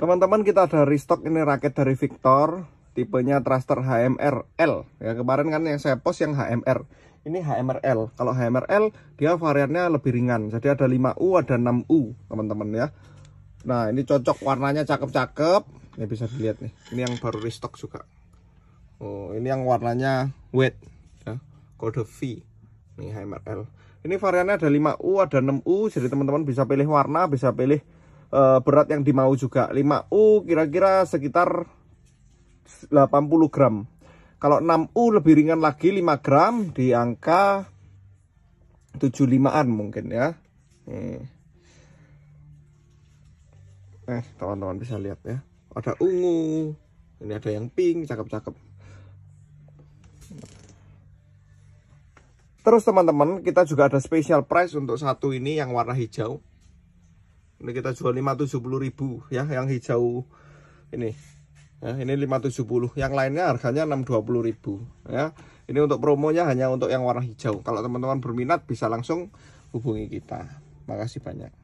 Teman-teman kita ada restock ini raket dari Victor Tipenya thruster HMRL ya, Kemarin kan yang saya post yang HMR Ini HMR L Kalau HMR L dia variannya lebih ringan Jadi ada 5U ada 6U teman-teman ya Nah ini cocok warnanya cakep-cakep Ini bisa dilihat nih Ini yang baru restock juga Oh, Ini yang warnanya wet ya. Kode V Ini HMR L Ini variannya ada 5U ada 6U Jadi teman-teman bisa pilih warna Bisa pilih Eh, berat yang dimau juga 5U kira-kira sekitar 80 gram kalau 6U lebih ringan lagi 5 gram di angka 75an mungkin ya nah eh teman-teman bisa lihat ya ada ungu ini ada yang pink cakep-cakep terus teman-teman kita juga ada special price untuk satu ini yang warna hijau ini kita jual 570 ribu ya yang hijau ini ya, ini 570 yang lainnya harganya 620 ribu ya ini untuk promonya hanya untuk yang warna hijau kalau teman-teman berminat bisa langsung hubungi kita makasih banyak